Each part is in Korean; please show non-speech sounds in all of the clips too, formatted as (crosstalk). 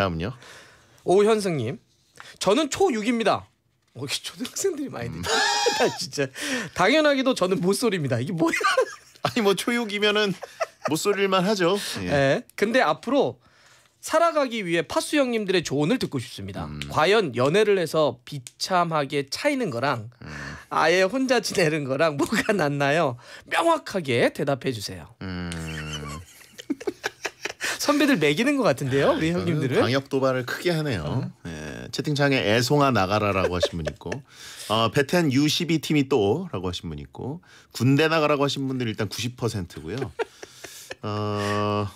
다음은요. 오현승님, 저는 초6입니다. 어, 초등학생들이 많이 듣 음. (laughs) 진짜 당연하기도 저는 모쏠입니다. 이게 뭐야? (laughs) 아니 뭐 초육이면은 모쏠일만 하죠. 예. 네, 근데 앞으로 살아가기 위해 파수 형님들의 조언을 듣고 싶습니다. 음. 과연 연애를 해서 비참하게 차이는 거랑 음. 아예 혼자 지내는 거랑 뭐가 (laughs) 낫나요? 명확하게 대답해 주세요. 음. 선배들 매기는 것 같은데요, 우리 아, 형님들은. 방역 도발을 크게 하네요. 어. 예, 채팅창에 애송아 나가라라고 하신 분 있고, 어, 베텐 U12 팀이 또라고 하신 분 있고, 군대 나가라고 하신 분들 일단 90%고요. 어,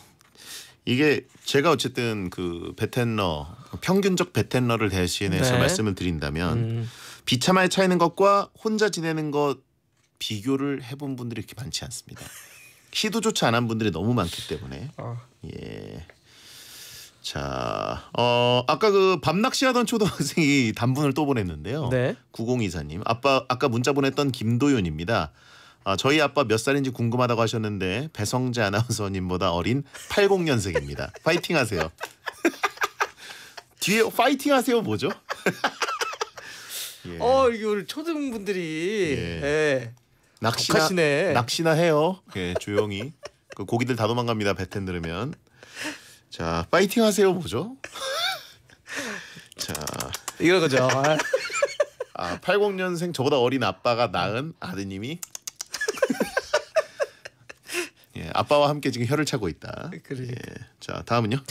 이게 제가 어쨌든 그 베텐러 평균적 베텐러를 대신해서 네. 말씀을 드린다면 음. 비참하에 차이는 것과 혼자 지내는 것 비교를 해본 분들이 이렇게 많지 않습니다. 시도조차 안 한 분들이 너무 많기 때문에 어. 자, 어, 아까 그 밤낚시하던 초등학생이 단분을 또 보냈는데요. 네. 9024님. 아빠 아까 문자 보냈던 김도윤입니다. 아, 저희 아빠 몇 살인지 궁금하다고 하셨는데 배성재 아나운서님보다 어린 80년생입니다. (laughs) 파이팅 하세요. (laughs) 뒤에 파이팅 하세요 뭐죠? (laughs) 예. 어, 이게 오늘 초등분들이 예. 예. 낚시나 독하시네. 낚시나 해요. 예, 조용히. 그 고기들 다 도망갑니다. 배텐 들으면. 자, 파이팅 하세요 뭐죠? 자, 이거 그죠? (laughs) 아, 80년생 저보다 어린 아빠가 낳은 아드님이 (laughs) 예, 아빠와 함께 지금 혀를 차고 있다. 그래. 그러니까. 예. 자, 다음은요?